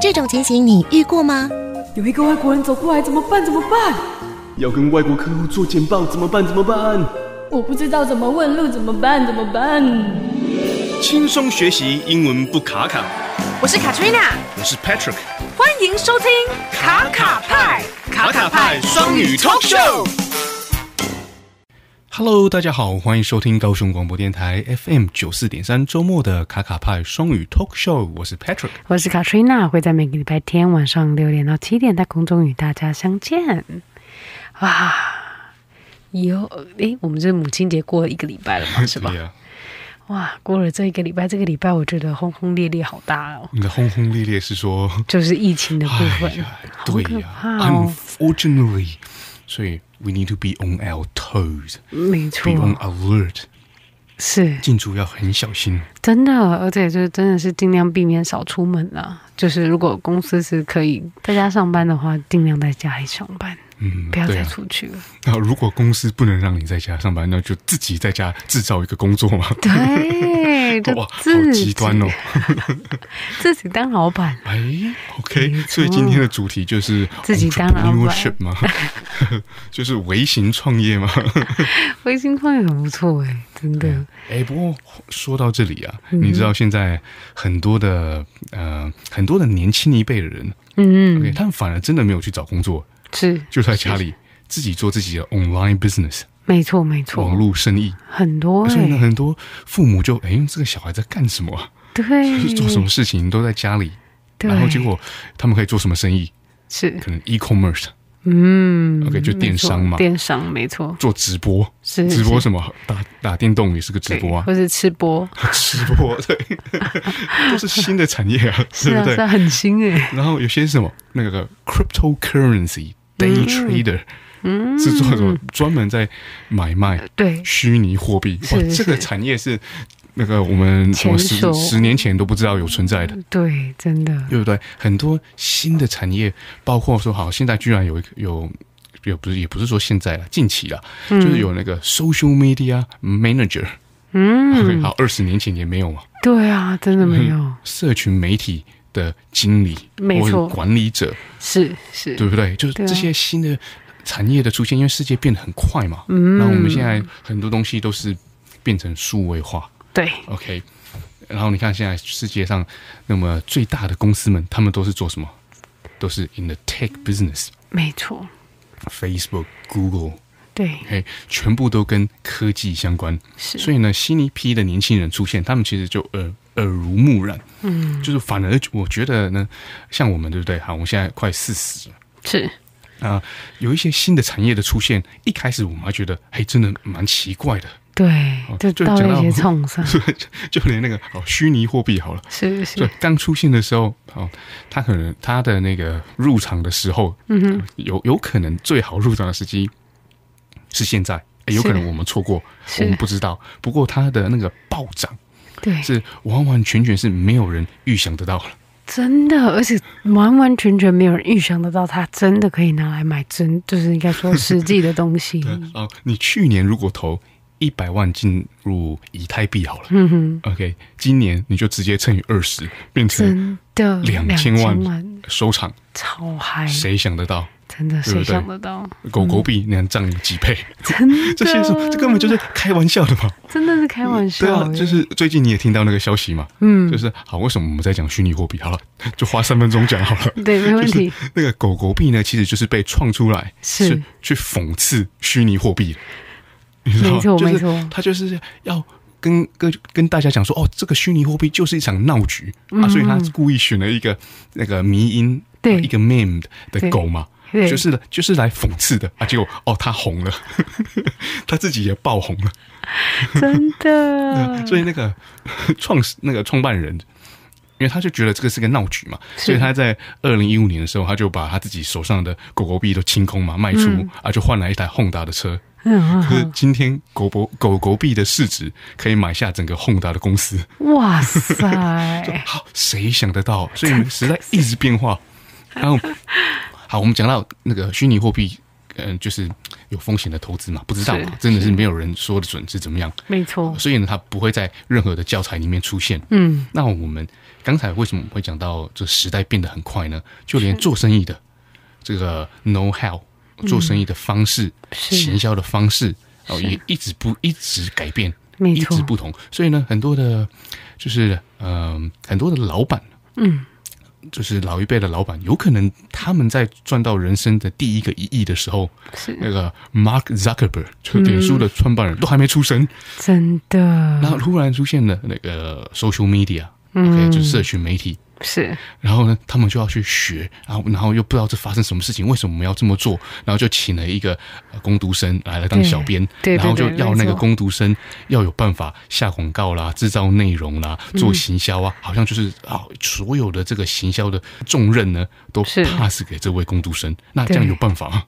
这种情形你遇过吗？有一个外国人走过来，怎么办？怎么办？要跟外国客户做简报，怎么办？怎么办？我不知道怎么问路，怎么办？怎么办？轻松学习英文不卡卡。我是卡翠娜，我是 Patrick，欢迎收听卡卡派卡卡派双语 Talk Show。Hello，大家好，欢迎收听高雄广播电台 FM 九四点三周末的卡卡派双语 Talk Show，我是 Patrick，我是卡 n 娜，会在每个礼拜天晚上六点到七点在空中与大家相见。哇，有哎，我们这母亲节过了一个礼拜了吗？是吧？哇，过了这一个礼拜，这个礼拜我觉得轰轰烈烈好大哦。你的轰轰烈烈是说，就是疫情的部分？对呀、Unfortunately。所以，we need to be on our toes，没错，be on alert，是进出要很小心，真的，而且就是真的是尽量避免少出门了。就是如果公司是可以在家上班的话，尽量在家里上班。嗯，不要再出去了。那如果公司不能让你在家上班，那就自己在家制造一个工作嘛？对，哇，好极端哦！自己当老板？哎，OK。所以今天的主题就是自己当老板吗？就是微型创业吗？微型创业很不错哎，真的。哎，不过说到这里啊，你知道现在很多的呃，很多的年轻一辈的人，嗯，OK，他们反而真的没有去找工作。是，就在家里自己做自己的 online business，没错没错，网络生意很多，所以呢，很多父母就哎，这个小孩在干什么？对，做什么事情都在家里，然后结果他们可以做什么生意？是，可能 e commerce，嗯，OK，就电商嘛，电商没错，做直播是直播什么？打打电动也是个直播啊，或是吃播，吃播对，都是新的产业啊，对不对？很新哎，然后有些什么那个 cryptocurrency。Day trader，嗯，是做专门在买卖对虚拟货币，哇，这个产业是那个我们我十十年前都不知道有存在的，对，真的，对不对？很多新的产业，包括说好，现在居然有一有有不是也不是说现在了，近期了，就是有那个 Social Media Manager，嗯，好，二十年前也没有嘛，对啊，真的没有社群媒体。的经理，没错，管理者是是，对不对？就是这些新的产业的出现，因为世界变得很快嘛。嗯，那我们现在很多东西都是变成数位化，对，OK。然后你看现在世界上那么最大的公司们，他们都是做什么？都是 in the tech business，没错。Facebook、Google，对，OK，全部都跟科技相关。是，所以呢，新一批的年轻人出现，他们其实就呃。耳濡目染，嗯，就是反而我觉得呢，像我们对不对？好，我现在快四十了，是啊，有一些新的产业的出现，一开始我们还觉得，哎，真的蛮奇怪的，对，就就到一些创伤，就连那个哦，虚拟货币好了，是是对，刚出现的时候，哦，他可能他的那个入场的时候，嗯哼，有有可能最好入场的时机是现在，有可能我们错过，我们不知道。不过它的那个暴涨。对，是完完全全是没有人预想得到了，真的，而且完完全全没有人预想得到，它真的可以拿来买真，就是应该说实际的东西。对，哦，你去年如果投一百万进入以太币好了，OK，嗯哼今年你就直接乘以二十，变成真的两千万，收场超嗨，谁想得到？真的谁想得到狗狗币能占领几倍？这些是这根本就是开玩笑的嘛？真的是开玩笑。对啊，就是最近你也听到那个消息嘛？嗯，就是好，为什么我们在讲虚拟货币？好了，就花三分钟讲好了。对，没问题。那个狗狗币呢，其实就是被创出来是去讽刺虚拟货币，你知道吗？没错，没错。他就是要跟跟跟大家讲说，哦，这个虚拟货币就是一场闹剧啊，所以他是故意选了一个那个迷因，对一个 meme 的狗嘛。就是就是来讽刺的啊！结果哦，他红了，他自己也爆红了，真的。所以那个 创始那个创办人，因为他就觉得这个是个闹剧嘛，所以他在二零一五年的时候，他就把他自己手上的狗狗币都清空嘛，卖出啊，就换来一台宏达的车。可是今天狗狗狗狗币的市值可以买下整个宏达的公司。哇塞！好，谁想得到？所以时代一直变化，然后。好，我们讲到那个虚拟货币，嗯，就是有风险的投资嘛，不知道，真的是没有人说的准是怎么样，没错。所以呢，它不会在任何的教材里面出现。嗯，那我们刚才为什么会讲到这时代变得很快呢？就连做生意的这个 No w h o w 做生意的方式、行销的方式哦，也一直不一直改变，一直不同。所以呢，很多的，就是嗯，很多的老板，嗯。就是老一辈的老板，有可能他们在赚到人生的第一个一亿的时候，那个 Mark Zuckerberg 就脸书的创办人都还没出生，真的。然后突然出现了那个 Social Media，OK，就社群媒体。是，然后呢，他们就要去学，然后，然后又不知道这发生什么事情，为什么我们要这么做，然后就请了一个攻读生来了当小编，然后就要那个攻读生要有办法下广告啦，制造内容啦，做行销啊，好像就是啊，所有的这个行销的重任呢，都 pass 给这位攻读生，那这样有办法吗？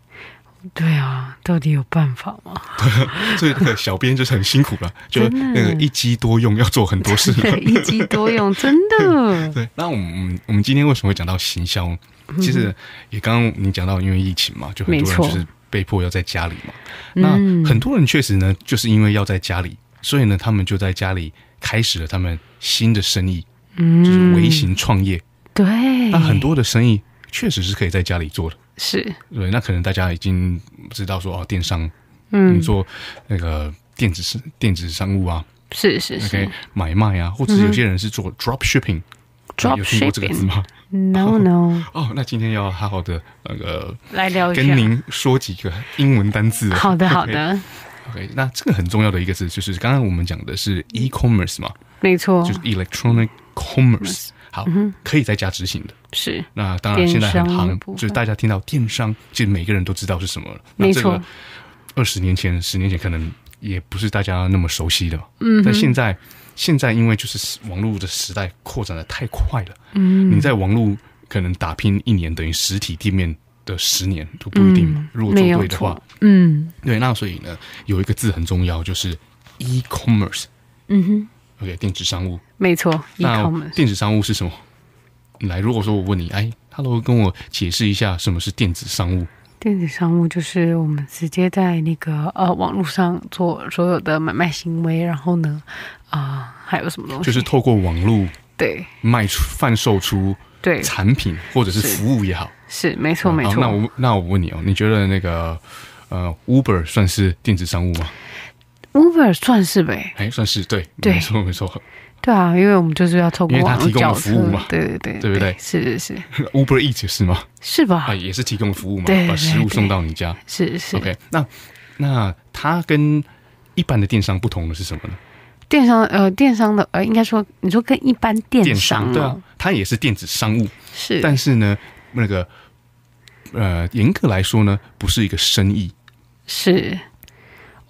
对啊，到底有办法吗？所以小编就是很辛苦了，就那个一机多用要做很多事情，一机多用 真的。对，那我们我们今天为什么会讲到行销？其实也刚刚你讲到，因为疫情嘛，就很多人就是被迫要在家里嘛。那很多人确实呢，就是因为要在家里，所以呢，他们就在家里开始了他们新的生意，嗯、就是微型创业。对，那很多的生意确实是可以在家里做的。是对，那可能大家已经知道说哦，电商，嗯，做那个电子商电子商务啊，是是是，买卖啊，或者有些人是做 drop shipping，drop shipping 这个字吗？No no。哦，那今天要好好的那个来聊，一跟您说几个英文单字。好的好的。OK，那这个很重要的一个字就是刚刚我们讲的是 e-commerce 嘛，没错，就是 electronic commerce。好，可以在家执行的。是。那当然，现在很夯，就是大家听到电商，其实每个人都知道是什么了。没错。二十年前、十年前，可能也不是大家那么熟悉的。嗯。但现在，现在因为就是网络的时代扩展的太快了。嗯。你在网络可能打拼一年，等于实体店面的十年都不一定。如果做对的话，嗯。对，那所以呢，有一个字很重要，就是 e-commerce。嗯哼。OK，电子商务，没错。那电子商务是什么？来，如果说我问你，哎，Hello，跟我解释一下什么是电子商务？电子商务就是我们直接在那个呃网络上做所有的买卖行为，然后呢，啊，还有什么东西？就是透过网络对卖出贩售出对产品或者是服务也好，是没错没错。那我那我问你哦，你觉得那个呃，Uber 算是电子商务吗？Uber 算是呗，哎，算是对，没错没错，对啊，因为我们就是要透过因为他提供服务嘛，对对对，对不对？是是是，Uber 一直是吗？是吧？啊，也是提供服务嘛，把食物送到你家，是是。OK，那那他跟一般的电商不同的是什么呢？电商呃，电商的呃，应该说，你说跟一般电商，对啊，它也是电子商务，是，但是呢，那个呃，严格来说呢，不是一个生意，是。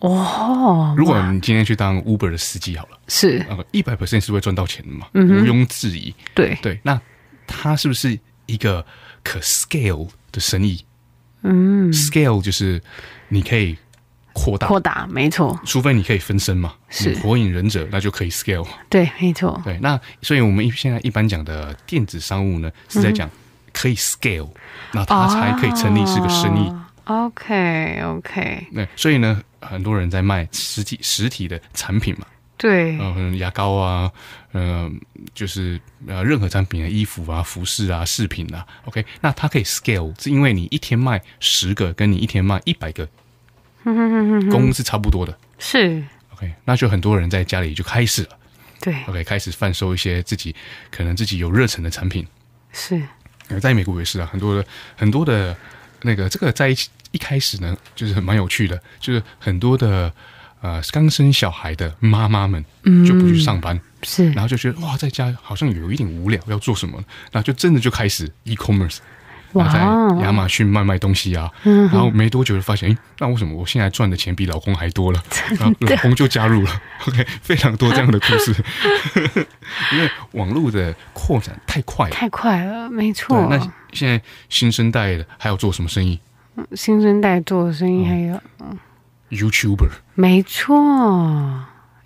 哦，如果你今天去当 Uber 的司机好了，是，一百 percent 是会赚到钱的嘛？毋庸置疑。对对，那它是不是一个可 scale 的生意？嗯，scale 就是你可以扩大，扩大，没错。除非你可以分身嘛？是。火影忍者那就可以 scale。对，没错。对，那所以我们现在一般讲的电子商务呢，是在讲可以 scale，那它才可以成立是个生意。OK，OK。那所以呢，很多人在卖实体实体的产品嘛。对。嗯，牙膏啊，嗯，就是呃，任何产品的衣服啊，服饰啊，饰品啊。OK，那它可以 scale，是因为你一天卖十个，跟你一天卖一百个，工是差不多的。是。OK，那就很多人在家里就开始了。对。OK，开始贩售一些自己可能自己有热忱的产品。是。在美国也是啊，很多的很多的。那个这个在一起一开始呢，就是蛮有趣的，就是很多的呃刚生小孩的妈妈们，嗯，就不去上班，是，然后就觉得哇，在家好像有一点无聊，要做什么，然后就真的就开始 e commerce。在亚马逊卖卖东西啊，然后没多久就发现，哎，那为什么我现在赚的钱比老公还多了？然后老公就加入了。OK，非常多这样的故事，因为网络的扩展太快了，太快了，没错。那现在新生代的还要做什么生意？新生代做的生意还有，YouTube，没错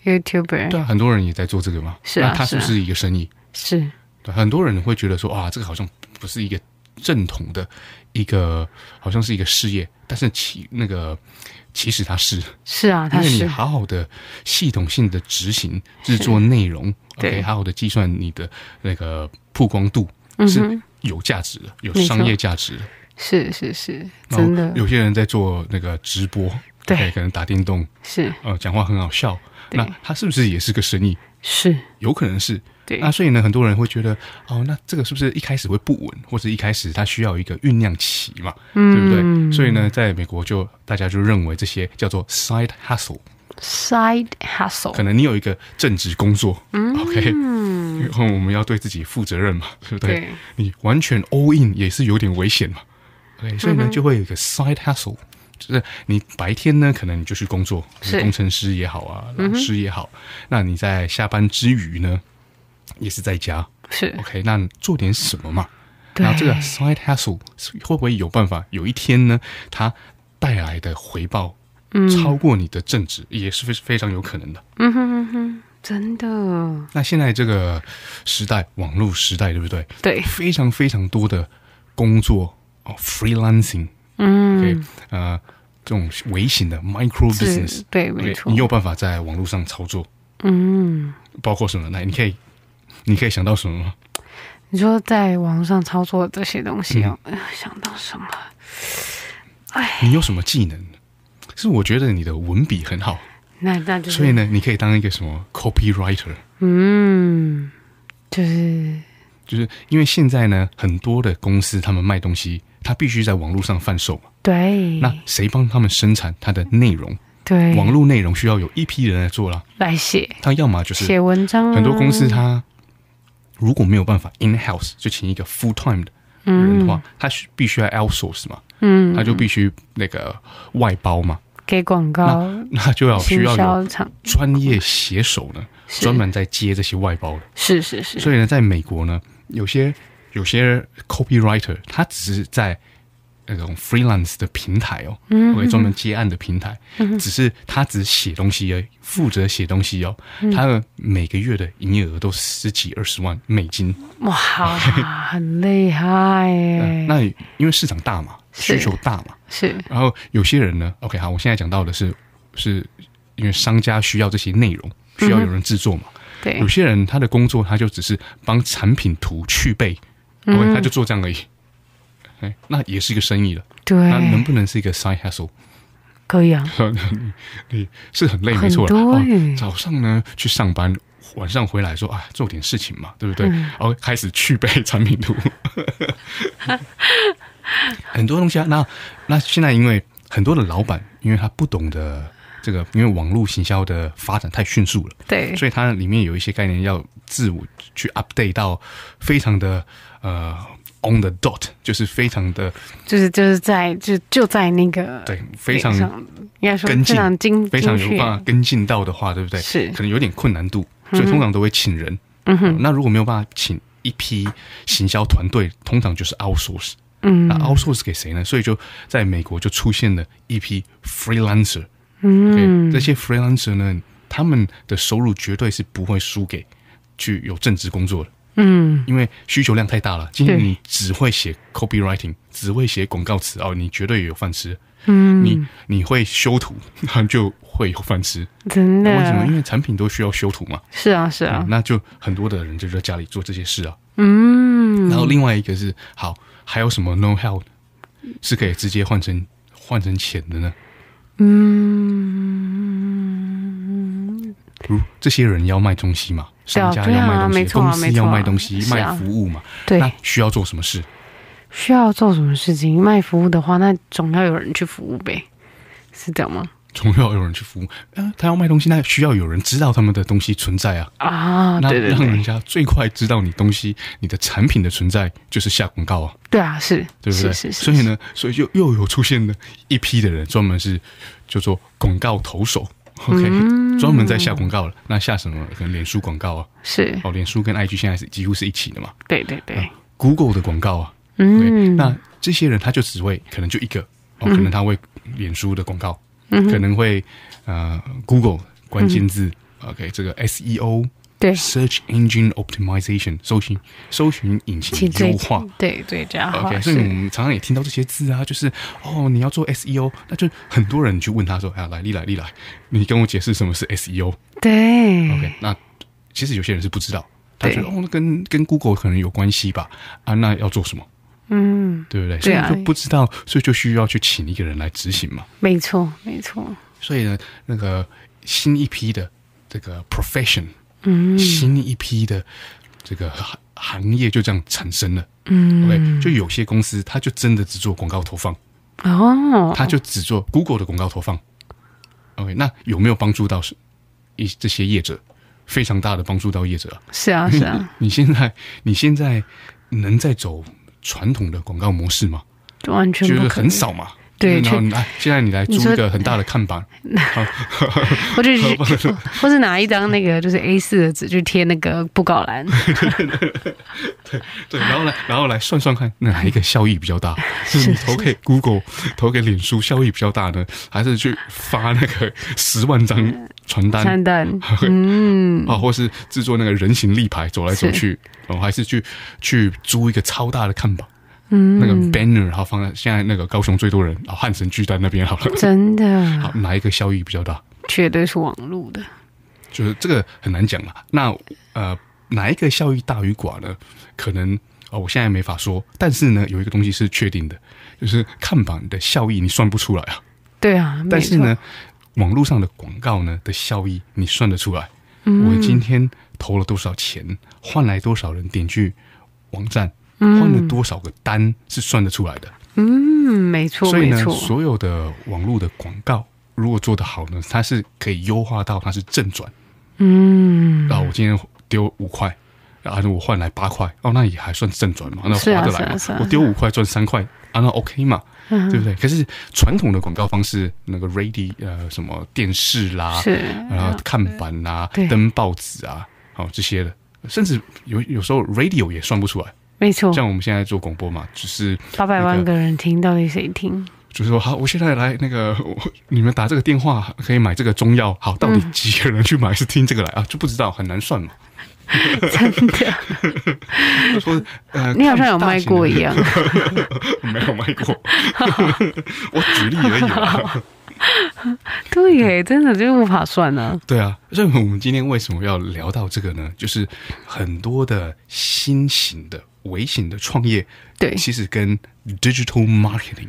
，YouTube。对啊，很多人也在做这个嘛。是啊，那他是不是一个生意？是。对，很多人会觉得说啊，这个好像不是一个。正统的一个，好像是一个事业，但是其那个其实它是是啊，它是你好好的系统性的执行制作内容，对，好好的计算你的那个曝光度，是有价值，的，有商业价值，是是是，真的。有些人在做那个直播，对，可能打电动，是呃，讲话很好笑，那他是不是也是个生意？是，有可能是。那所以呢，很多人会觉得，哦，那这个是不是一开始会不稳，或者一开始它需要一个酝酿期嘛，对不对？所以呢，在美国就大家就认为这些叫做 side hustle，side hustle，可能你有一个正职工作，OK，然后我们要对自己负责任嘛，对不对？你完全 all in 也是有点危险嘛，k 所以呢，就会有一个 side hustle，就是你白天呢，可能你就去工作，工程师也好啊，老师也好，那你在下班之余呢？也是在家，是 OK。那做点什么嘛？那这个 side hustle 会不会有办法？有一天呢，它带来的回报嗯，超过你的正职，也是非非常有可能的。嗯哼哼哼，真的。那现在这个时代，网络时代，对不对？对，非常非常多的工作哦 f r e e l a n c i n g 嗯，对，呃，这种微型的 micro business，对，没错，你有办法在网络上操作，嗯，包括什么？那你可以。你可以想到什么？你说在网上操作这些东西，想到什么？哎，你有什么技能？是我觉得你的文笔很好。那那所以呢，你可以当一个什么 copywriter？嗯，就是就是因为现在呢，很多的公司他们卖东西，他必须在网络上贩售嘛。对。那谁帮他们生产他的内容？对，网络内容需要有一批人来做了，来写。他要么就是写文章。很多公司他。如果没有办法 in house 就请一个 full time 的人的话，他必须要 o u t s o u r c e 嘛，嗯，他就必须那个外包嘛，给广告，那就要需要有专业写手呢，专门在接这些外包的，是是是。所以呢，在美国呢，有些有些 copywriter 他只是在。那种 freelance 的平台哦我 k 专门接案的平台，只是他只写东西，负责写东西哦。他的每个月的营业额都十几二十万美金，哇，很厉害。那因为市场大嘛，需求大嘛，是。然后有些人呢，OK，好，我现在讲到的是，是因为商家需要这些内容，需要有人制作嘛。对，有些人他的工作他就只是帮产品图去背，OK，他就做这样而已。哎，那也是一个生意了。对，那能不能是一个 side hustle？可以啊。你累，是很累，没错。早上呢去上班，晚上回来说啊，做点事情嘛，对不对？然后开始去背产品图，很多东西啊。那那现在因为很多的老板，因为他不懂得这个，因为网络行销的发展太迅速了，对，所以它里面有一些概念要自我去 update 到非常的呃。On the dot，就是非常的，就是就是在就就在那个对，非常应该说非常精，非常有办法跟进到的话，对不对？是可能有点困难度，所以通常都会请人。嗯哼，那如果没有办法请一批行销团队，通常就是 outsource。嗯，那 outsource 给谁呢？所以就在美国就出现了一批 freelancer。嗯，这些 freelancer 呢，他们的收入绝对是不会输给去有正职工作的。嗯，因为需求量太大了。今天你只会写 copywriting，只会写广告词哦，你绝对有饭吃。嗯，你你会修图，那就会有饭吃。真的？为什么？因为产品都需要修图嘛。是啊，是啊。那就很多的人就在家里做这些事啊。嗯。然后另外一个是，好，还有什么 no help 是可以直接换成换成钱的呢？嗯，如这些人要卖东西嘛？商家要卖东西，公司要卖东西，卖服务嘛？对，需要做什么事？需要做什么事情？卖服务的话，那总要有人去服务呗，是这样吗？总要有人去服务。嗯，他要卖东西，那需要有人知道他们的东西存在啊。啊，那让人家最快知道你东西、你的产品的存在，就是下广告啊。对啊，是，对不对？是是。所以呢，所以就又有出现了一批的人，专门是叫做广告投手。OK，专门在下广告了。那下什么？可能脸书广告啊，是哦，脸书跟 IG 现在是几乎是一起的嘛。对对对，Google 的广告啊。嗯，那这些人他就只会可能就一个哦，可能他会脸书的广告，可能会呃 Google 关键字 OK 这个 SEO。对，search engine optimization，搜寻搜寻引擎优化，对对这样。OK，所以我们常常也听到这些字啊，就是哦，你要做 SEO，那就很多人去问他说：“哎，来利来利来，你跟我解释什么是 SEO？” 对。OK，那其实有些人是不知道，他觉得哦，跟跟 Google 可能有关系吧？啊，那要做什么？嗯，对不对？所以就不知道，所以就需要去请一个人来执行嘛。没错，没错。所以呢，那个新一批的这个 profession。嗯，新一批的这个行行业就这样产生了。嗯，OK，就有些公司，它就真的只做广告投放哦，它就只做 Google 的广告投放。OK，那有没有帮助到是一这些业者？非常大的帮助到业者啊！是啊，是啊。你现在你现在能在走传统的广告模式吗？就完全就是很少嘛。对，然后来，现在你来租一个很大的看板，或者 或者拿一张那个就是 A 四的纸去贴那个布告栏，对对对对，然后来，然后来算算看哪一个效益比较大，是投给 Google、投给脸书效益比较大呢，还是去发那个十万张传单，传单，嗯啊，或是制作那个人形立牌走来走去，哦，还是去去租一个超大的看板。嗯，那个 banner 然后放在现在那个高雄最多人，啊，汉神巨蛋那边好了。真的？好，哪一个效益比较大？绝对是网络的。就是这个很难讲了。那呃，哪一个效益大于寡呢？可能哦，我现在没法说。但是呢，有一个东西是确定的，就是看板的效益你算不出来啊。对啊。但是呢，网络上的广告呢的效益你算得出来。嗯。我今天投了多少钱，换来多少人点去网站？换了多少个单是算得出来的？嗯，没错。所以呢，所有的网络的广告如果做得好呢，它是可以优化到它是正转。嗯，啊，我今天丢五块，然后我换来八块，哦，那也还算正转嘛？那划得来。我丢五块赚三块，啊，那 OK 嘛？对不对？可是传统的广告方式，那个 radio 呃什么电视啦，是啊，看板啊，登报纸啊，好这些的，甚至有有时候 radio 也算不出来。没错，像我们现在做广播嘛，就是八百万个人听，到底谁听？就是说，好，我现在来那个，你们打这个电话可以买这个中药，好，到底几个人去买是听这个来啊？就不知道，很难算嘛。真的？说呃，你好像有卖过一样。没有卖过。我举例而已。对，真的就无法算呢。对啊，所以我们今天为什么要聊到这个呢？就是很多的新型的。微型的创业，对，其实跟 digital marketing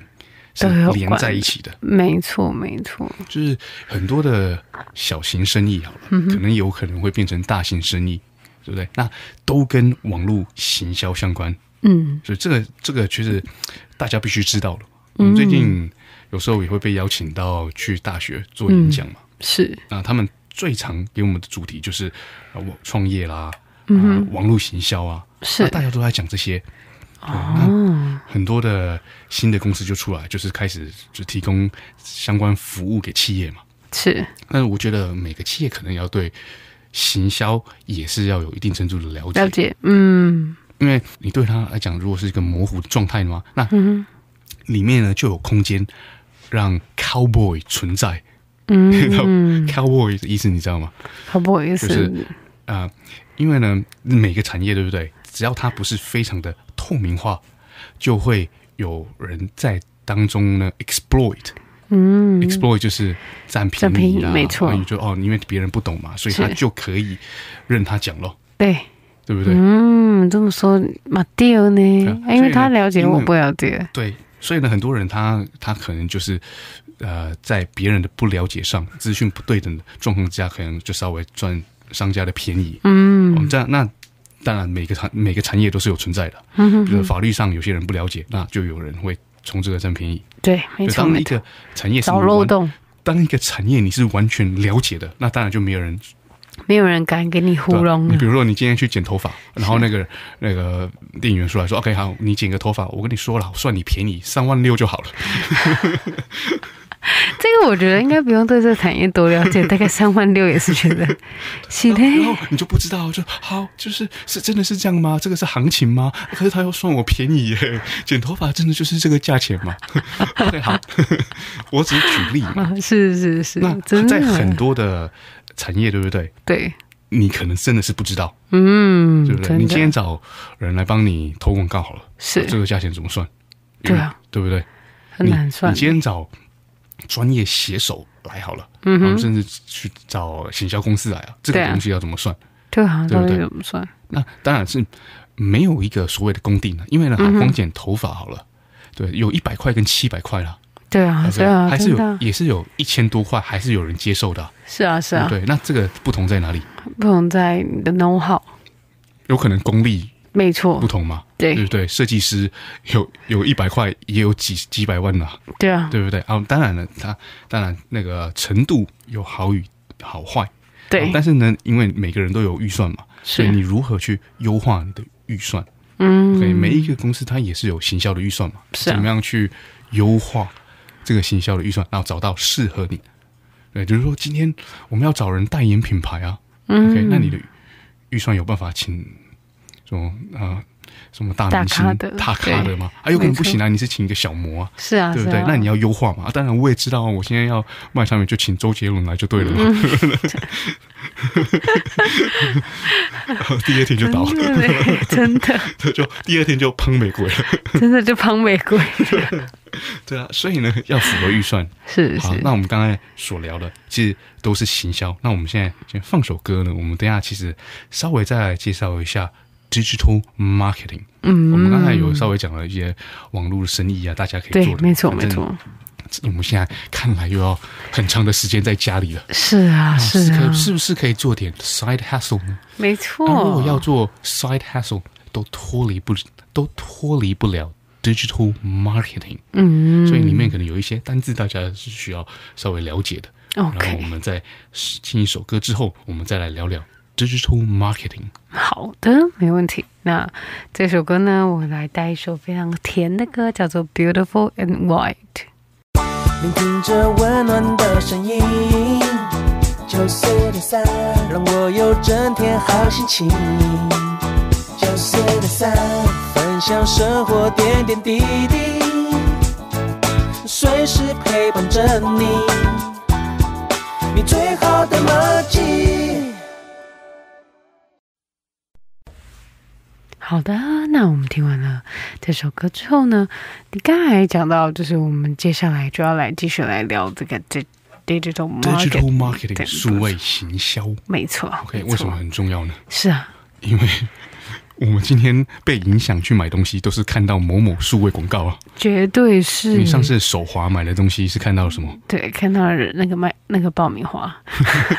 是连在一起的。没错，没错，就是很多的小型生意好了，可能有可能会变成大型生意，对不对？那都跟网络行销相关。嗯，所以这个这个其实大家必须知道的。我们最近有时候也会被邀请到去大学做演讲嘛，是。那他们最常给我们的主题就是我创业啦。嗯，网络行销啊，是，大家都在讲这些，哦，很多的新的公司就出来，就是开始就提供相关服务给企业嘛，是。但是我觉得每个企业可能要对行销也是要有一定程度的了解，了解，嗯，因为你对他来讲，如果是一个模糊状态的话，那嗯，里面呢就有空间让 cowboy 存在，嗯，cowboy 的意思你知道吗？cowboy 意思就是啊。因为呢，每个产业对不对？只要它不是非常的透明化，就会有人在当中呢 exploit。嗯，exploit 就是占便宜，没错。你就哦，因为别人不懂嘛，所以他就可以任他讲咯。对，对不对？嗯，这么说马蒂尔呢，因为他了解，我不了解。对，所以呢，很多人他他可能就是呃，在别人的不了解上，资讯不对等的状况之下，可能就稍微赚。商家的便宜，嗯，我们这样那，当然每个产每个产业都是有存在的，嗯，比如法律上有些人不了解，那就有人会从这个占便宜，对，没错。当一个产业么漏洞，当一个产业你是完全了解的，那当然就没有人，没有人敢给你糊弄。你比如说，你今天去剪头发，然后那个那个店员说来说，OK，好，你剪个头发，我跟你说了，我算你便宜三万六就好了。这个我觉得应该不用对这个产业多了解，大概三万六也是觉得是的。然后你就不知道，就好，就是是真的是这样吗？这个是行情吗？可是他要算我便宜耶，剪头发真的就是这个价钱吗？对，好，我只是举例嘛。是是是，那在很多的产业，对不对？对，你可能真的是不知道，嗯，对不对？你今天找人来帮你投广告好了，是这个价钱怎么算？对啊，对不对？很难算。你今天找。专业写手来好了，嗯，甚至去找行销公司来啊，这个东西要怎么算？啊，对不对？怎么算？那当然是没有一个所谓的公定的，因为呢，光剪头发好了，对，有一百块跟七百块啦，对啊，对啊，还是有，也是有一千多块，还是有人接受的。是啊，是啊，对，那这个不同在哪里？不同在你的 know how，有可能功力。没错，不同嘛？对对不对？设计师有有一百块，也有几几百万呐。对啊，对不对？啊，当然了，他当然那个程度有好与好坏。对，但是呢，因为每个人都有预算嘛，所以你如何去优化你的预算？嗯 o 每一个公司它也是有行销的预算嘛，是怎么样去优化这个行销的预算，然后找到适合你对，就是说今天我们要找人代言品牌啊。嗯，OK，那你的预算有办法请？种啊，什么大明星大咖的吗？啊有可能不行啊！你是请一个小模，是啊，对不对？那你要优化嘛。当然，我也知道，我现在要卖产品，就请周杰伦来就对了嘛。第二天就倒了，真的 就第二天就捧玫瑰了，真的就捧玫瑰。对啊，所以呢，要符合预算。是是。那我们刚才所聊的，其实都是行销。那我们现在先放首歌呢。我们等下其实稍微再来介绍一下。Digital marketing，嗯，我们刚才有稍微讲了一些网络生意啊，大家可以做。对，没错，没错。我们现在看来又要很长的时间在家里了。是啊，是啊。是不是可以做点 side hustle 呢？没错。如果要做 side hustle，都脱离不都脱离不了 digital marketing。嗯。所以里面可能有一些单字，大家是需要稍微了解的。然后我们再听一首歌之后，我们再来聊聊。Digital marketing，好的，没问题。那这首歌呢？我来带一首非常甜的歌，叫做《Beautiful and White》。聆听着温暖的声音，九四了伞，让我有整天好心情。九四了伞，分享生活点点滴滴，随时陪伴着你，你最好的默契。好的，那我们听完了这首歌之后呢？你刚才讲到，就是我们接下来就要来继续来聊这个这这这种 digital marketing 数位行销，没错。OK，为什么很重要呢？是啊，因为。我们今天被影响去买东西，都是看到某某数位广告啊，绝对是。你上次手滑买的东西是看到了什么？对，看到了那个卖那个爆米花。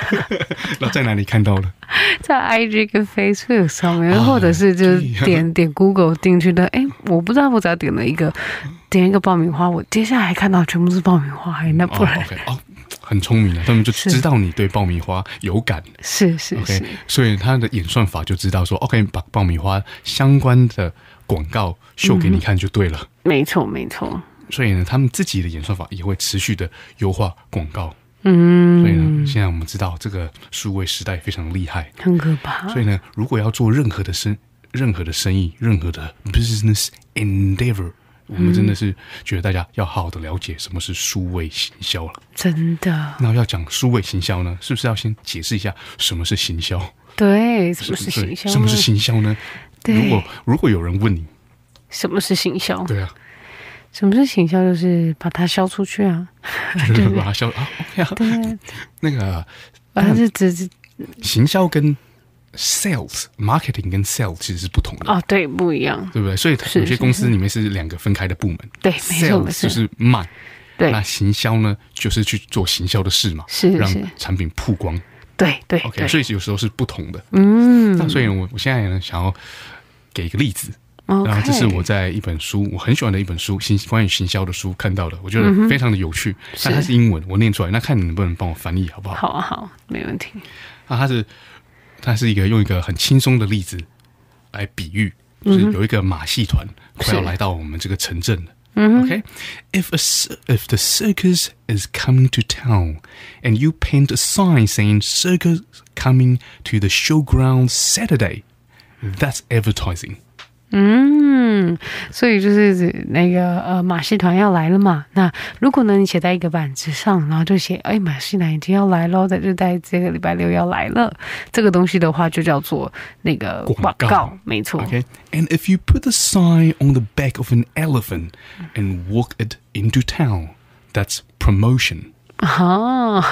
那在哪里看到了？在 IG 跟 Facebook 上面，或者是就是点 点 Google 进去的。哎，我不知道我咋点了一个，点一个爆米花，我接下来看到全部是爆米花，那不然。很聪明的，他们就知道你对爆米花有感，是是 OK，所以他的演算法就知道说，OK 把爆米花相关的广告秀给你看就对了。没错，没错。所以呢，他们自己的演算法也会持续的优化广告。嗯，所以呢，现在我们知道这个数位时代非常厉害，很可怕。所以呢，如果要做任何的生、任何的生意、任何的 business endeavor。我们真的是觉得大家要好好的了解什么是数位行销了，真的。那要讲数位行销呢，是不是要先解释一下什么是行销？对，什么是行销？什么是行销呢？如果如果有人问你什么是行销？对啊，什么是行销？就是把它销出去啊，对 把它销啊，对。那个，反正是只行销跟。Sales marketing 跟 sales 其实是不同的哦，对，不一样，对不对？所以有些公司里面是两个分开的部门。对，没错，就是卖。对，那行销呢，就是去做行销的事嘛，是让产品曝光。对对，OK，所以有时候是不同的。嗯，那所以我我现在呢，想要给一个例子。然后这是我在一本书，我很喜欢的一本书，行关于行销的书，看到的，我觉得非常的有趣。那但它是英文，我念出来，那看你能不能帮我翻译好不好？好啊，好，没问题。啊，它是。它是一个用一个很轻松的例子来比喻，就是有一个马戏团快要来到我们这个城镇了。Okay, if a if the circus is coming to town, and you paint a sign saying "circus coming to the showground Saturday," that's advertising. 嗯，所以就是那个呃，马戏团要来了嘛。那如果呢，你写在一个板子上，然后就写，哎，马戏团已经要来喽，在就在这个礼拜六要来了。这个东西的话，就叫做那个广告，没错。Okay, and if you put a sign on the back of an elephant and walk it into town, that's promotion. 哦，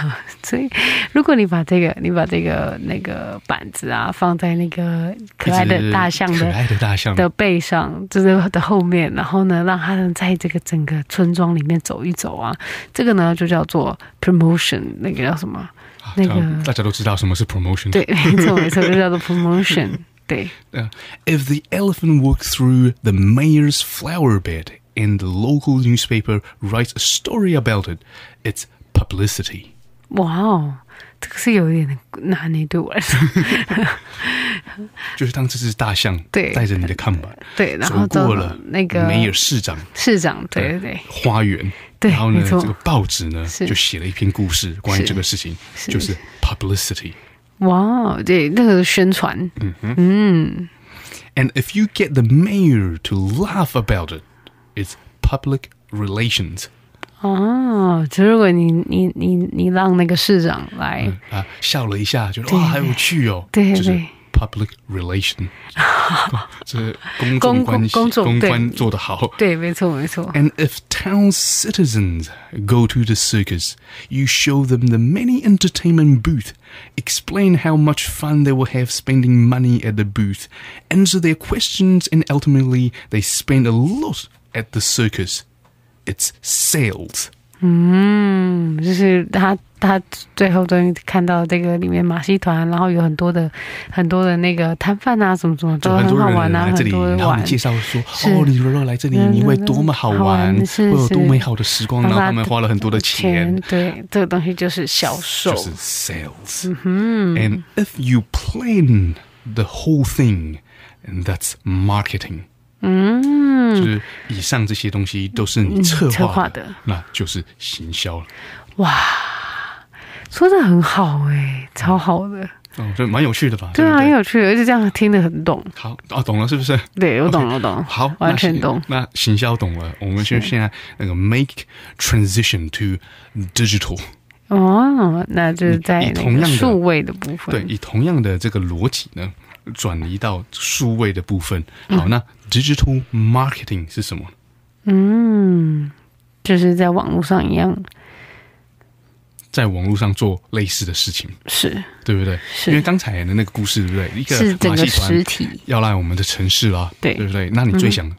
所以如果你把这个，你把这个那个板子啊放在那个可爱的大象的可爱的大象的背上，就是的后面，然后呢，让它能在这个整个村庄里面走一走啊，这个呢就叫做 promotion，那个叫什么？啊、那个大家都知道什么是 promotion，对，没错没错，就叫做 promotion，对。Uh, the elephant walks through the mayor's flower bed and the local newspaper writes a story about it, it's publicity。哇哦，这个是有点难诶，对我来说。就是当这只大象对带着你的看板，对，然后走过了那个梅尔市长，市长对对对，花园，对，然后呢，这个报纸呢就写了一篇故事，关于这个事情，就是 publicity。哇，对，那个宣传，嗯嗯。And if you get the mayor to laugh about it, it's public relations. 哦，就如果你你你你让那个市长来、嗯、啊，笑了一下，觉得哇，好有趣哦，对对。就是 Public if town citizens go to the circus, you show them the many entertainment booth, explain how much fun they will have spending money at the booth, answer their questions, and ultimately they spend a lot at the circus its sails。嗯，就是它它最后终于看到这个里面马戏团，然后有很多的很多的那个摊贩啊，什么什么都很好玩啊，很多人然后你介绍说，哦，你如果来这里，你会多么好玩，会有多美好的时光，然后他们花了很多的钱。对，这个东西就是销售，就是 sales。And if you plan the whole thing, that's marketing. 嗯，就是以上这些东西都是你策划的，那就是行销了。哇，说的很好哎，超好的。嗯，我觉蛮有趣的吧？对啊，很有趣的，而且这样听得很懂。好啊，懂了是不是？对，我懂了，懂。好，完全懂。那行销懂了，我们就现在那个 make transition to digital。哦，那就是在同样数位的部分，对，以同样的这个逻辑呢。转移到数位的部分。好，那 digital marketing 是什么？嗯，就是在网络上一样，在网络上做类似的事情，是对不对？因为刚才的那个故事，对不对？一个个戏体要来我们的城市了，对，对不对？那你最想？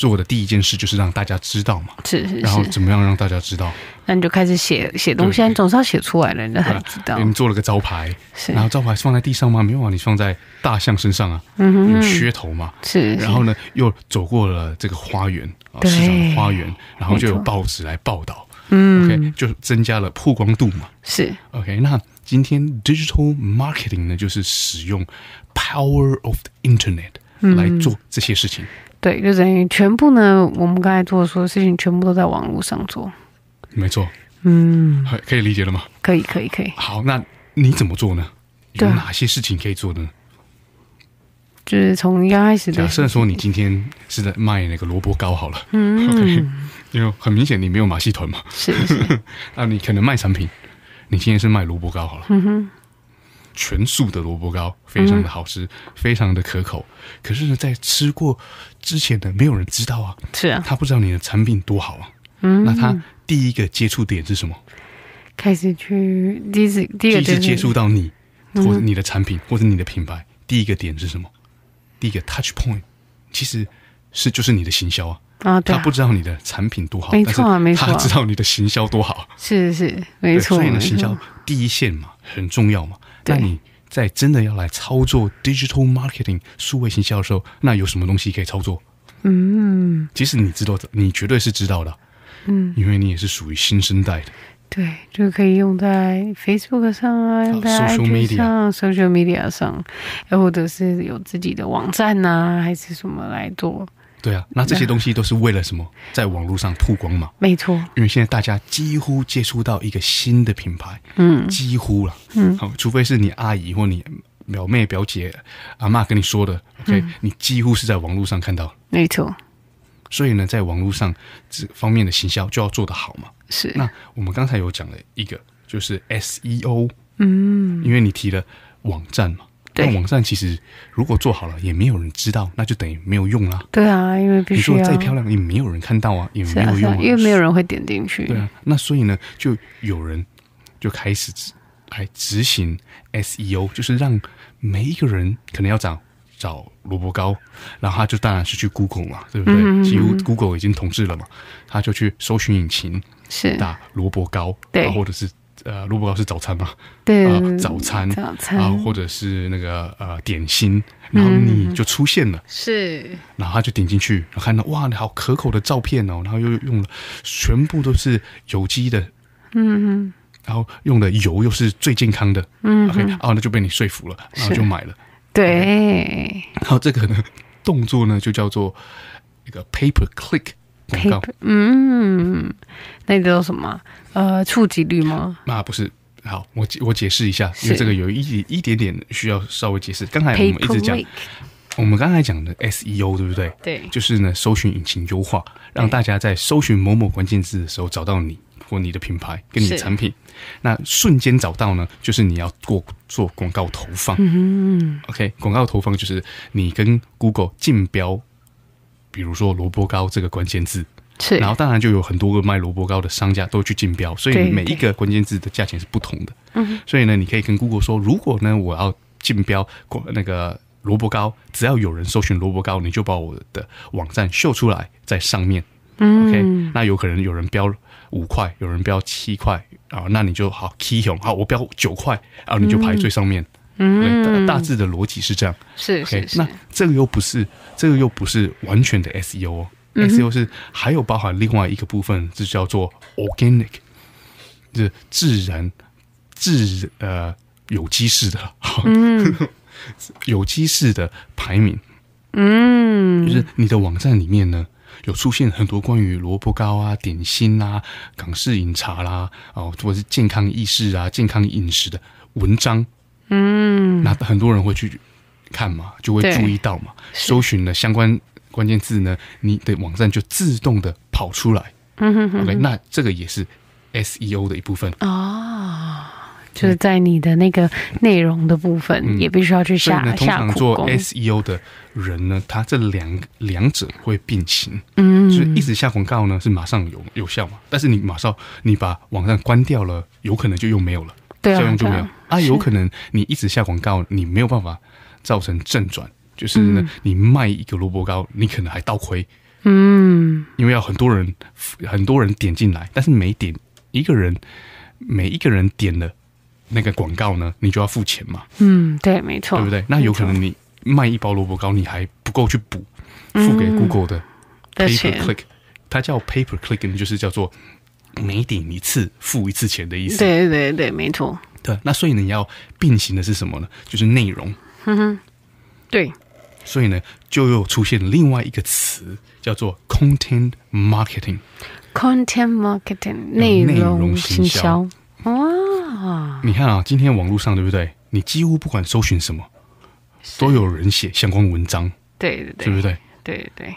做的第一件事就是让大家知道嘛，是，是然后怎么样让大家知道？那你就开始写写东西，你总是要写出来的，你才知道。你做了个招牌，是，然后招牌放在地上吗？没有啊，你放在大象身上啊，嗯哼，有噱头嘛，是。然后呢，又走过了这个花园啊，市场的花园，然后就有报纸来报道，嗯，OK，就增加了曝光度嘛，是。OK，那今天 digital marketing 呢，就是使用 power of the internet 来做这些事情。对，就等于全部呢，我们刚才做的所有事情，全部都在网络上做。没错。嗯。可以理解了吗？可以，可以，可以。好，那你怎么做呢？有哪些事情可以做呢？就是从刚开始。假设说你今天是在卖那个萝卜糕好了，嗯，因为很明显你没有马戏团嘛，是。啊，你可能卖产品，你今天是卖萝卜糕好了。嗯哼。全素的萝卜糕非常的好吃，非常的可口。可是呢，在吃过之前的，没有人知道啊。是啊，他不知道你的产品多好啊。嗯，那他第一个接触点是什么？开始去第一次、第一次接触到你，或者你的产品，或者你的品牌，第一个点是什么？第一个 touch point，其实是就是你的行销啊。啊，他不知道你的产品多好，没错，没错。他知道你的行销多好。是是是，没错。所以，呢，行销第一线嘛，很重要嘛。那你在真的要来操作 digital marketing 数位型销的时候，那有什么东西可以操作？嗯，其实你知道，你绝对是知道的，嗯，因为你也是属于新生代的，对，就可以用在 Facebook 上啊，social media 上，social media 上，又或者是有自己的网站呐，还是什么来做。对啊，那这些东西都是为了什么？在网络上曝光嘛。没错，因为现在大家几乎接触到一个新的品牌，嗯，几乎了。嗯，好，除非是你阿姨或你表妹、表姐、阿妈跟你说的，OK，你几乎是在网络上看到。没错，所以呢，在网络上这方面的行销就要做得好嘛。是，那我们刚才有讲了一个，就是 SEO，嗯，因为你提了网站嘛。但网上其实如果做好了也没有人知道，那就等于没有用啦。对啊，因为你说再漂亮也没有人看到啊，也没有用，啊因为没有人会点进去。对啊，那所以呢，就有人就开始来执行 SEO，就是让每一个人可能要找找萝卜糕，然后他就当然是去 Google 嘛，对不对？嗯几乎 Google 已经统治了嘛，他就去搜寻引擎是打萝卜糕，对，或者是。呃，如果不是早餐嘛，对，早餐，早餐啊，或者是那个呃点心，然后你就出现了，是，然后他就点进去，看到哇，好可口的照片哦，然后又用了全部都是有机的，嗯，然后用的油又是最健康的，嗯，OK，啊，那就被你说服了，然后就买了，对，然后这个呢动作呢就叫做一个 paper click。广告，嗯，那叫什么？呃，触及率吗？那不是。好，我我解释一下，因为这个有一一点点需要稍微解释。刚才我们一直讲，我们刚才讲的 SEO 对不对？对，就是呢，搜寻引擎优化，让大家在搜寻某某关键字的时候找到你或你的品牌跟你的产品。那瞬间找到呢，就是你要过做广告投放。嗯，OK，广告投放就是你跟 Google 竞标。比如说萝卜糕这个关键字，是，然后当然就有很多个卖萝卜糕的商家都去竞标，所以每一个关键字的价钱是不同的。嗯，所以呢，你可以跟 Google 说，如果呢我要竞标那个萝卜糕，只要有人搜寻萝卜糕，你就把我的网站秀出来在上面。嗯，OK，那有可能有人标五块，有人标七块啊，那你就好 key 熊，好，我标九块啊，你就排最上面。嗯，大致的逻辑是这样。是是是。那这个又不是，这个又不是完全的 SEO。SEO 是还有包含另外一个部分，就叫做 organic，就是自然、自呃有机式的。嗯，有机式的排名。嗯，就是你的网站里面呢，有出现很多关于萝卜糕啊、点心啦、港式饮茶啦，哦，或者是健康意识啊、健康饮食的文章。嗯，那很多人会去看嘛，就会注意到嘛。搜寻了相关关键字呢，你的网站就自动的跑出来。嗯，OK，那这个也是 SEO 的一部分啊，就是在你的那个内容的部分也必须要去下下。通常做 SEO 的人呢，他这两两者会并行。嗯，就是一直下广告呢，是马上有有效嘛，但是你马上你把网站关掉了，有可能就又没有了。作用就没有啊，有可能你一直下广告，你没有办法造成正转，就是你卖一个萝卜糕，你可能还倒亏，嗯，因为要很多人很多人点进来，但是每点一个人，每一个人点的那个广告呢，你就要付钱嘛，嗯，对，没错，对不对？那有可能你卖一包萝卜糕，你还不够去补付给 Google 的 paper click，它叫 paper click，就是叫做。每顶一次，付一次钱的意思。对对对没错。对，那所以呢，要并行的是什么呢？就是内容。哼哼，对。所以呢，就又出现另外一个词，叫做 content marketing。content marketing 内容营销。哇，你看啊，今天网络上，对不对？你几乎不管搜寻什么，都有人写相关文章。对对对，是不是？对对。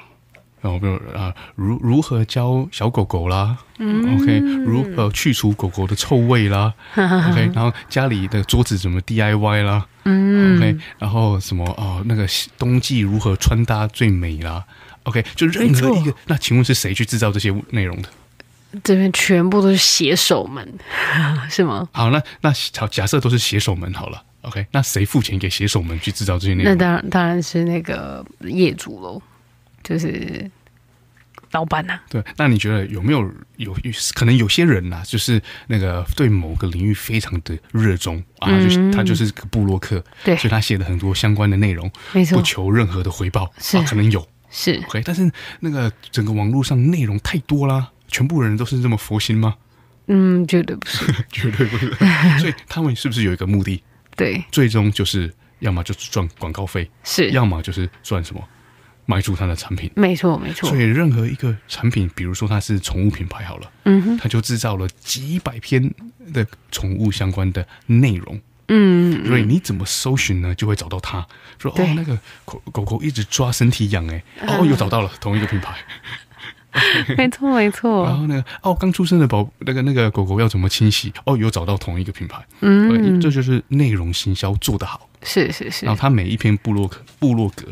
然后比如啊，如如何教小狗狗啦？嗯，OK，如何去除狗狗的臭味啦，OK，然后家里的桌子怎么 DIY 啦？嗯，OK，然后什么哦，那个冬季如何穿搭最美啦？OK，就任何一个，那请问是谁去制造这些内容的？这边全部都是写手们，是吗？好，那那好，假设都是写手们好了，OK，那谁付钱给写手们去制造这些内容？那当然当然是那个业主喽。就是老板呐，对，那你觉得有没有有可能有些人呐，就是那个对某个领域非常的热衷啊，就是他就是个布洛克，对，所以他写了很多相关的内容，没错，不求任何的回报，是可能有，是 OK，但是那个整个网络上内容太多啦，全部人人都是这么佛心吗？嗯，绝对不是，绝对不是，所以他们是不是有一个目的？对，最终就是要么就赚广告费，是，要么就是赚什么？卖出它的产品，没错，没错。所以任何一个产品，比如说它是宠物品牌，好了，嗯哼，它就制造了几百篇的宠物相关的内容，嗯，所以你怎么搜寻呢，就会找到它。说哦，那个狗狗一直抓身体痒，哎，哦，又找到了同一个品牌，没错，没错。然后那个哦，刚出生的宝，那个那个狗狗要怎么清洗？哦，又找到同一个品牌，嗯，这就是内容行销做得好，是是是。然后它每一篇布洛克、布洛格。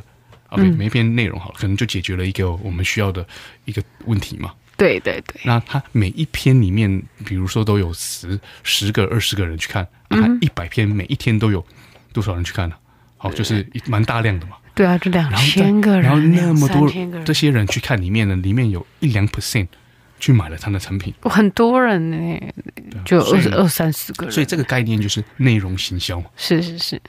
每一篇内容好，可能就解决了一个我们需要的一个问题嘛。对对对。那他每一篇里面，比如说都有十十个、二十个人去看，那一百篇，每一天都有多少人去看呢？好，就是蛮大量的嘛。对啊，这两千个人，然后那么多这些人去看里面呢，里面有一两 percent 去买了他的产品。很多人呢，就二二三十个。所以这个概念就是内容行销。嘛。是是是。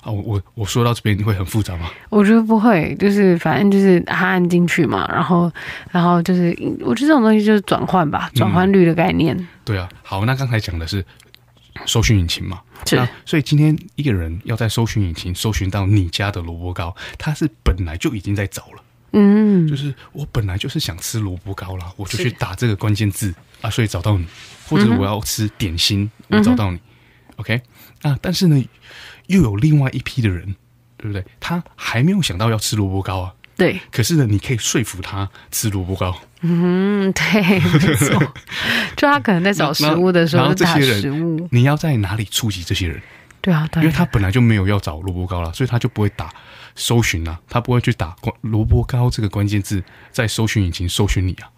啊，我我我说到这边你会很复杂吗？我觉得不会，就是反正就是他按进去嘛，然后然后就是，我觉得这种东西就是转换吧，转换率的概念。对啊，好，那刚才讲的是搜寻引擎嘛，是，所以今天一个人要在搜寻引擎搜寻到你家的萝卜糕，他是本来就已经在找了，嗯，就是我本来就是想吃萝卜糕了，我就去打这个关键字啊，所以找到你，或者我要吃点心，我找到你，OK，那但是呢？又有另外一批的人，对不对？他还没有想到要吃萝卜糕啊。对，可是呢，你可以说服他吃萝卜糕。嗯，对，没错。就他可能在找食物的时候，打食物，你要在哪里触及这些人？对啊，因为他本来就没有要找萝卜糕了，所以他就不会打搜寻啊，他不会去打“萝卜糕”这个关键字在搜寻引擎搜寻你啊。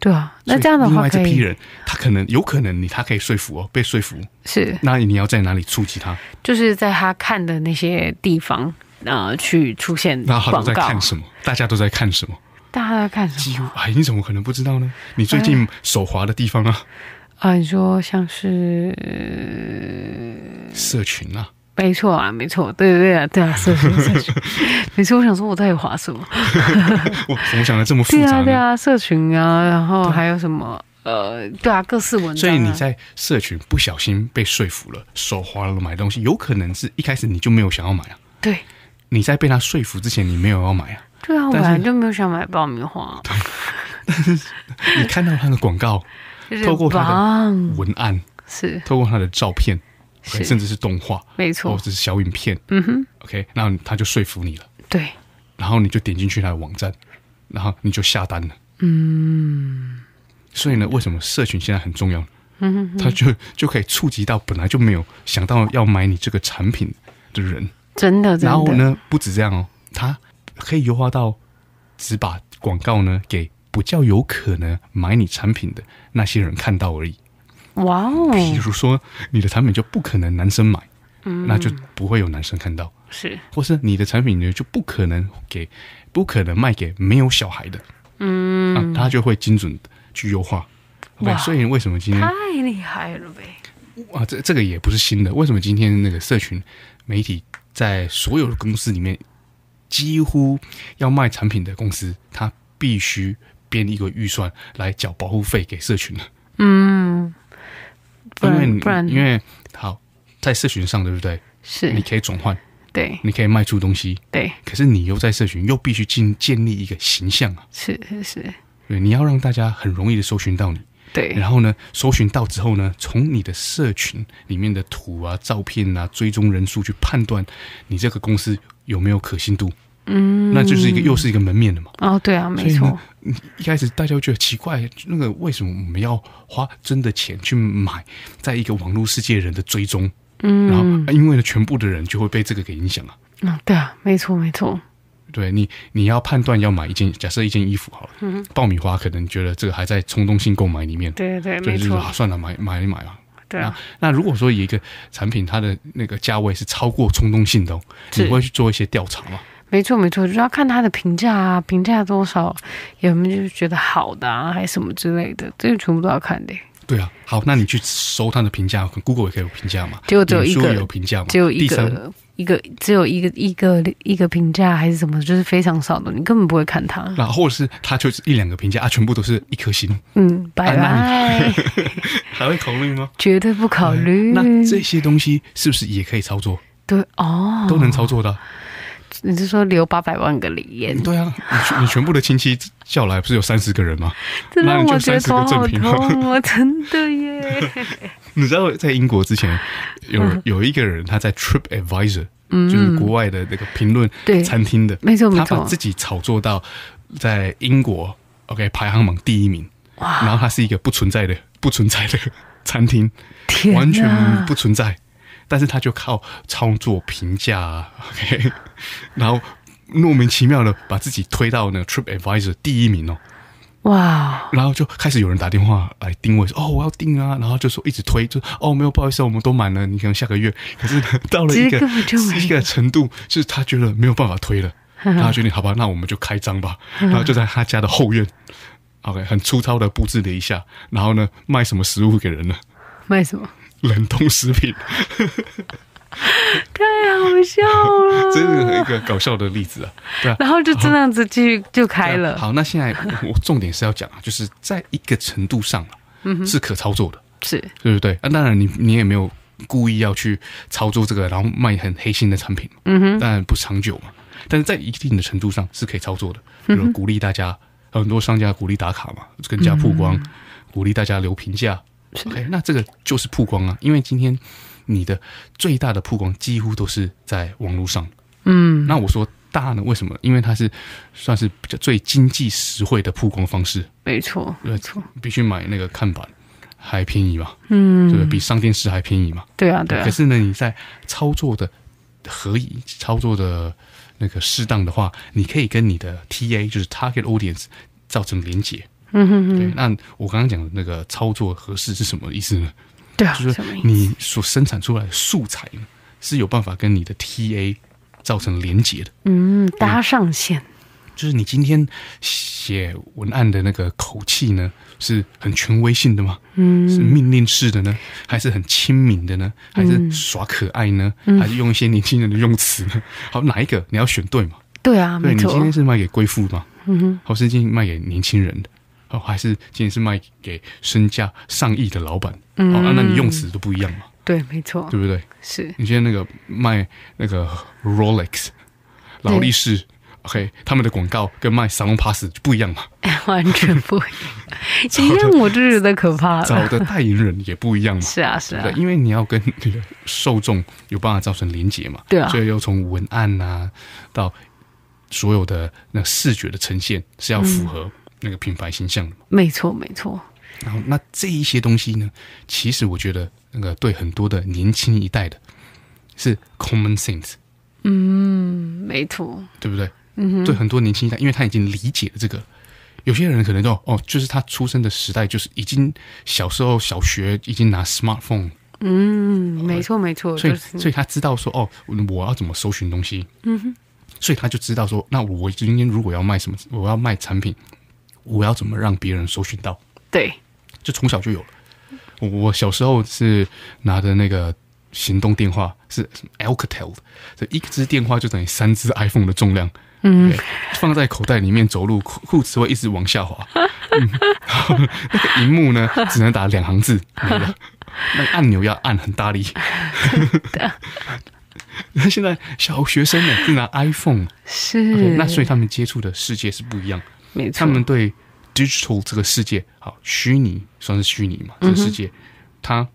对啊，那这样的话，另外这批人，他可能有可能你他可以说服哦，被说服是。那你要在哪里触及他？就是在他看的那些地方，呃，去出现。那他都在看什么？大家都在看什么？大家都在看什么？哎，你怎么可能不知道呢？你最近手滑的地方啊？啊，你说像是社群啊。没错啊，没错，对对对啊，对啊，社群社群，没错。我想说，我底划什么？我怎么想的这么复杂？对啊，对啊，社群啊，然后还有什么？呃，对啊，各式文章。所以你在社群不小心被说服了，手滑了买东西，有可能是一开始你就没有想要买啊。对，你在被他说服之前，你没有要买啊。对啊，本来就没有想买爆米花。但是你看到他的广告，透过他的文案，是透过他的照片。甚至是动画，没错，或者是小影片，嗯哼，OK，那他就说服你了，对，然后你就点进去他的网站，然后你就下单了，嗯，所以呢，为什么社群现在很重要嗯哼，他就就可以触及到本来就没有想到要买你这个产品的人，真的，然后呢，不止这样哦，他可以优化到只把广告呢给比较有可能买你产品的那些人看到而已。哇哦！譬如说，你的产品就不可能男生买，嗯，那就不会有男生看到，是，或是你的产品呢就不可能给，不可能卖给没有小孩的，嗯，他就会精准的去优化，对，所以为什么今天太厉害了呗？哇，这这个也不是新的。为什么今天那个社群媒体在所有的公司里面，几乎要卖产品的公司，他必须编一个预算来缴保护费给社群呢？嗯。不然，因为好在社群上，对不对？是，你可以转换，对，你可以卖出东西，对。可是你又在社群，又必须建建立一个形象啊，是是是，对，你要让大家很容易的搜寻到你，对。然后呢，搜寻到之后呢，从你的社群里面的图啊、照片啊、追踪人数去判断你这个公司有没有可信度。嗯，那就是一个又是一个门面的嘛。哦，对啊，没错。一开始大家会觉得奇怪，那个为什么我们要花真的钱去买，在一个网络世界人的追踪，嗯，然后因为呢，全部的人就会被这个给影响啊、嗯，对啊，没错没错。对你，你要判断要买一件，假设一件衣服好了，嗯、爆米花可能觉得这个还在冲动性购买里面，对对对，没错。算了，买买买吧。对啊，那如果说一个产品，它的那个价位是超过冲动性的，你会去做一些调查吗？没错，没错，就要看他的评价啊，评价多少，有没有就是觉得好的啊，还是什么之类的，这个全部都要看的。对啊，好，那你去搜他的评价，Google 也可以有评价嘛，有一个有评价嘛，只有一个，一个只有一个一个一个评价还是什么，就是非常少的，你根本不会看他，那或者是他就一两个评价啊，全部都是一颗星。嗯，拜拜。还会考虑吗？绝对不考虑。那这些东西是不是也可以操作？对哦，都能操作的。你是说留八百万个李宴？对啊，你你全部的亲戚叫来，不是有三十个人吗？那我觉好痛，我真的耶。你知道在英国之前，有有一个人他在 Trip Advisor，就是国外的那个评论餐厅的，没错没错，他把自己炒作到在英国 OK 排行榜第一名，哇！然后他是一个不存在的、不存在的餐厅，完全不存在。但是他就靠操作评价，OK，然后莫名其妙的把自己推到那个 TripAdvisor 第一名哦，哇！然后就开始有人打电话来定位，说哦我要订啊，然后就说一直推，就哦没有，不好意思，我们都满了，你可能下个月。可是 到了一个一个程度，就是他觉得没有办法推了，他决定好吧，那我们就开张吧。然后就在他家的后院，OK，很粗糙的布置了一下，然后呢卖什么食物给人呢？卖什么？冷冻食品，太好笑了！这是一个搞笑的例子啊。对啊，然后就这样子继续就开了。好，那现在我重点是要讲啊，就是在一个程度上啊，是可操作的，是，对不对？啊，当然你你也没有故意要去操作这个，然后卖很黑心的产品嗯哼，当然不长久嘛。但是在一定的程度上是可以操作的，比如鼓励大家，很多商家鼓励打卡嘛，更加曝光，鼓励大家留评价。OK，那这个就是曝光啊，因为今天你的最大的曝光几乎都是在网络上。嗯，那我说大呢，为什么？因为它是算是比较最经济实惠的曝光方式。没错，没错，必须买那个看板还便宜嘛。嗯，对，比上电视还便宜嘛。对啊，对啊。可是呢，你在操作的合宜、操作的那个适当的话，你可以跟你的 TA 就是 Target Audience 造成连接。嗯哼哼，那我刚刚讲的那个操作合适是什么意思呢？对啊，就是你所生产出来的素材呢，是有办法跟你的 TA 造成连接的。嗯，搭上线。就是你今天写文案的那个口气呢，是很权威性的吗？嗯，是命令式的呢，还是很亲民的呢？还是耍可爱呢？还是用一些年轻人的用词呢？好，哪一个你要选对嘛？对啊，没错。你今天是卖给贵妇吗？嗯哼，好，是进卖给年轻人的。哦，还是今天是卖给身价上亿的老板，好，那你用词都不一样嘛？对，没错，对不对？是你今在那个卖那个 Rolex、劳力士，OK，他们的广告跟卖 Salon Pass 不一样嘛？完全不一样。这样我就觉得可怕了。找的代言人也不一样嘛？是啊，是啊，因为你要跟受众有办法造成连接嘛？对啊，所以要从文案啊到所有的那视觉的呈现是要符合。那个品牌形象嘛，没错，没错。然后，那这一些东西呢，其实我觉得，那个对很多的年轻一代的是 common sense。嗯，没错，对不对？嗯，对很多年轻一代，因为他已经理解了这个。有些人可能就哦，就是他出生的时代就是已经小时候小学已经拿 smartphone。嗯，没错，没错。所以，所以他知道说哦，我要怎么搜寻东西。嗯哼，所以他就知道说，那我今天如果要卖什么，我要卖产品。我要怎么让别人搜寻到？对，就从小就有了。我小时候是拿着那个行动电话，是 Alcatel，这一只电话就等于三只 iPhone 的重量。嗯，放在口袋里面走路，裤子会一直往下滑。嗯，然 后那个荧幕呢，只能打两行字，没了。那按钮要按很大力。那 现在小学生呢，是拿 iPhone，是，那所以他们接触的世界是不一样。他们对 digital 这个世界，好虚拟，算是虚拟嘛？这个世界，他、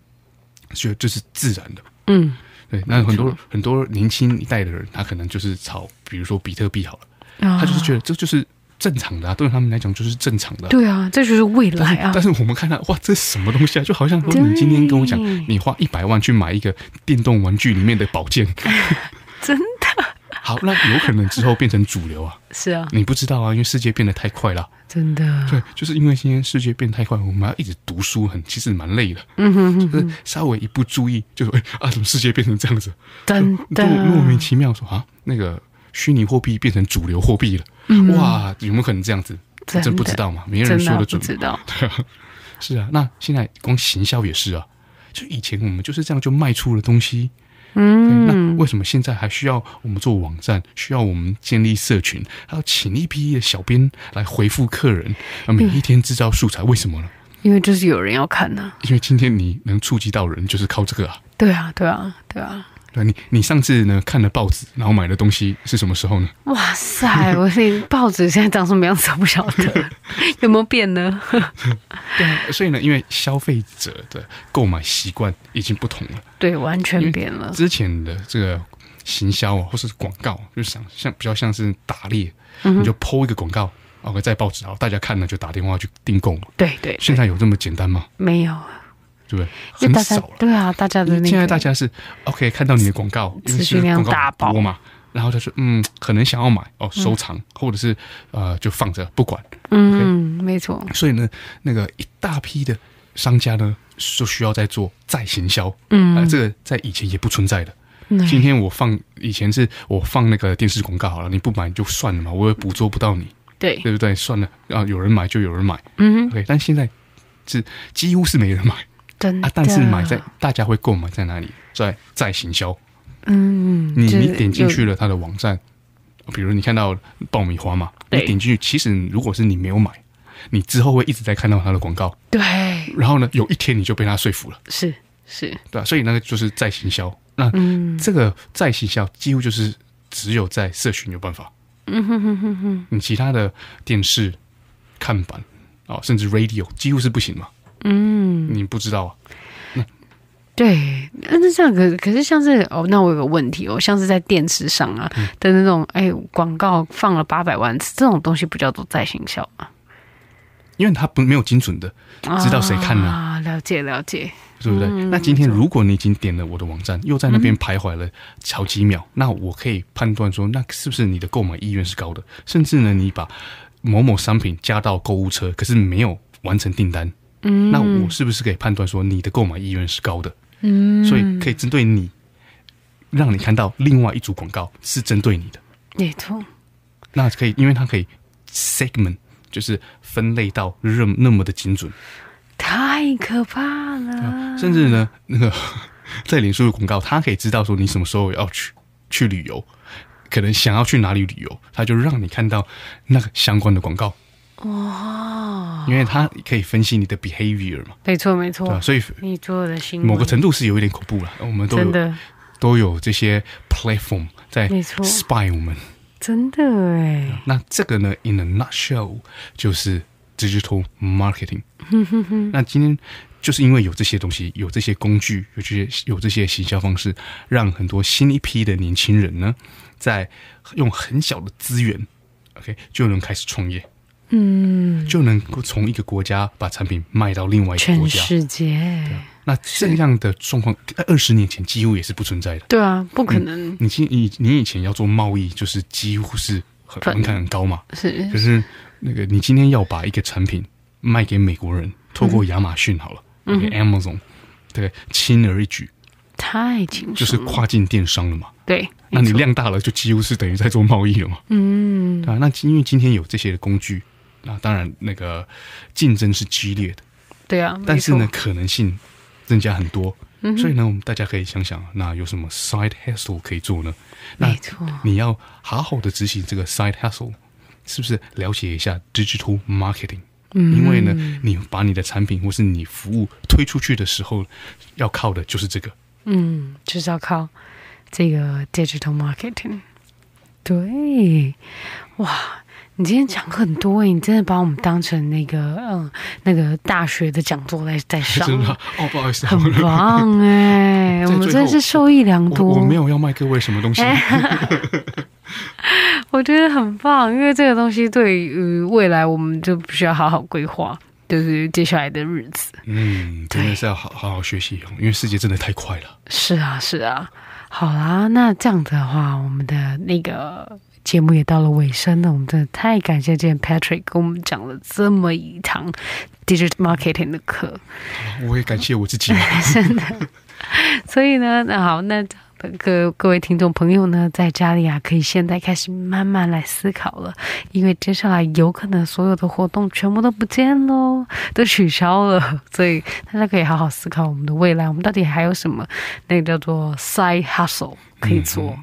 觉得就是自然的。嗯，对。那很多很多年轻一代的人，他可能就是炒，比如说比特币好了，他就是觉得这就是正常的，对他们来讲就是正常的。对啊，这就是未来啊！但是我们看到，哇，这是什么东西啊？就好像说你今天跟我讲，你花一百万去买一个电动玩具里面的宝剑，真。好，那有可能之后变成主流啊？是啊，你不知道啊，因为世界变得太快了。真的，对，就是因为今天世界变太快，我们要一直读书，很其实蛮累的。嗯哼，就是稍微一不注意，就说哎啊，怎么世界变成这样子？真的，莫名其妙说啊，那个虚拟货币变成主流货币了。嗯哇，有没有可能这样子？真不知道嘛，没人说的准。不知道，啊。是啊。那现在光行销也是啊，就以前我们就是这样就卖出了东西。嗯，那为什么现在还需要我们做网站？需要我们建立社群？还要请一批的小编来回复客人每一天制造素材，为什么呢？因为这是有人要看呐。因为今天你能触及到人，就是靠这个啊。对啊，对啊，对啊。你你上次呢看了报纸，然后买的东西是什么时候呢？哇塞，我连 报纸现在长什么样子都不晓得，有没有变呢？对，所以呢，因为消费者的购买习惯已经不同了，对，完全变了。之前的这个行销或是广告，就想像像比较像是打猎，你就剖一个广告，k 在报纸哦，大家看了就打电话去订购。对对，现在有这么简单吗？没有。对不对？很少。对啊，大家的那个。现在大家是 OK 看到你的广告，资讯量大，多嘛？然后他说：“嗯，可能想要买哦，收藏，或者是呃，就放着不管。”嗯，没错。所以呢，那个一大批的商家呢，就需要在做再行销。嗯，这个在以前也不存在的。今天我放以前是我放那个电视广告好了，你不买就算了嘛，我也捕捉不到你。对，对不对？算了，啊，有人买就有人买。嗯，OK，但现在是几乎是没人买。啊！但是买在大家会购买在哪里？在在行销。嗯，你你点进去了他的网站，比如你看到爆米花嘛，你点进去，其实如果是你没有买，你之后会一直在看到他的广告。对。然后呢，有一天你就被他说服了。是是，对啊。所以那个就是在行销。那这个在行销几乎就是只有在社群有办法。嗯哼哼哼哼，你其他的电视、看板啊，甚至 radio，几乎是不行嘛。嗯，你不知道啊？对，那那这样可可是像是哦，那我有个问题哦，像是在电视上啊的那种，哎，广告放了八百万次，这种东西不叫做在行销吗？因为他不没有精准的知道谁看了，了解了解，对不对？那今天如果你已经点了我的网站，又在那边徘徊了好几秒，那我可以判断说，那是不是你的购买意愿是高的？甚至呢，你把某某商品加到购物车，可是没有完成订单。那我是不是可以判断说你的购买意愿是高的？嗯，所以可以针对你，让你看到另外一组广告是针对你的。对的。那可以，因为它可以 segment，就是分类到那那么的精准。太可怕了。甚至呢，那个 在脸书的广告，它可以知道说你什么时候要去去旅游，可能想要去哪里旅游，它就让你看到那个相关的广告。哇！因为他可以分析你的 behavior 嘛？没错，没错。所以你做的行某个程度是有一点恐怖了。我们都真都有这些 platform 在 spy 我们。真的哎！那这个呢？In a nutshell，就是 digital marketing。那今天就是因为有这些东西，有这些工具，有这些有这些行销方式，让很多新一批的年轻人呢，在用很小的资源，OK，就能开始创业。嗯，就能够从一个国家把产品卖到另外一个国家。全世界，那这样的状况，二十年前几乎也是不存在的。对啊，不可能。你今你你以前要做贸易，就是几乎是门槛很高嘛。是，可是那个你今天要把一个产品卖给美国人，透过亚马逊好了，给 Amazon，对，轻而易举。太轻，就是跨境电商了嘛。对，那你量大了，就几乎是等于在做贸易了嘛。嗯，对啊。那因为今天有这些的工具。那当然，那个竞争是激烈的，对啊。但是呢，可能性增加很多，所以呢，我们大家可以想想，那有什么 side hustle 可以做呢？没错，你要好好的执行这个 side hustle，是不是了解一下 digital marketing？嗯，因为呢，你把你的产品或是你服务推出去的时候，要靠的就是这个。嗯，就是要靠这个 digital marketing。对，哇。你今天讲很多哎，你真的把我们当成那个嗯，那个大学的讲座在在上，真的哦，不好意思，很棒哎，我们真是受益良多。我没有要卖各位什么东西，我觉得很棒，因为这个东西对于未来我们就需要好好规划，就是接下来的日子。嗯，真的是要好好好学习，因为世界真的太快了。是啊，是啊。好啦，那这样子的话，我们的那个。节目也到了尾声了，我们真的太感谢今天 Patrick 给我们讲了这么一堂 digital marketing 的课。我也感谢我自己，真的。所以呢，那好，那各各位听众朋友呢，在家里啊，可以现在开始慢慢来思考了，因为接下来有可能所有的活动全部都不见喽，都取消了，所以大家可以好好思考我们的未来，我们到底还有什么那个叫做 side hustle 可以做。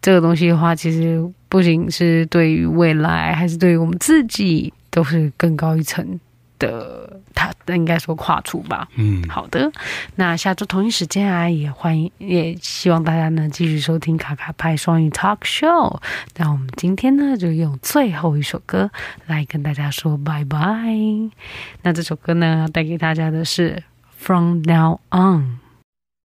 这个东西的话，其实。不仅是对于未来，还是对于我们自己，都是更高一层的，它应该说跨出吧。嗯，好的。那下周同一时间啊，也欢迎，也希望大家能继续收听卡卡派双语 Talk Show。那我们今天呢，就用最后一首歌来跟大家说拜拜。那这首歌呢，带给大家的是 From Now On。